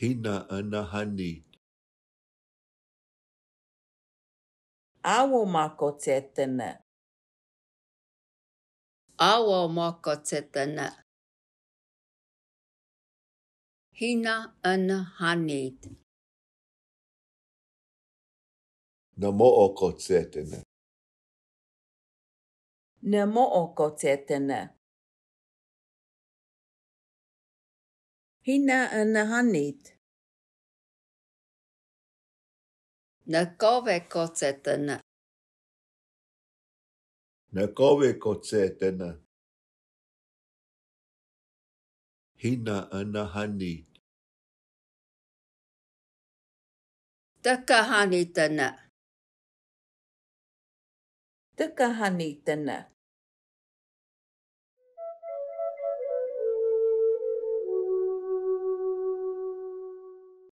hina ana hani. Awo mako te tene. Awo mako te tene. Hina ana hani. Na mo o ko te tene. Na mo o ko te tene. Hina ana hanit. Na kove ko Na kove ko Hina ana hanit. Taka hanitana. Taka hanitana.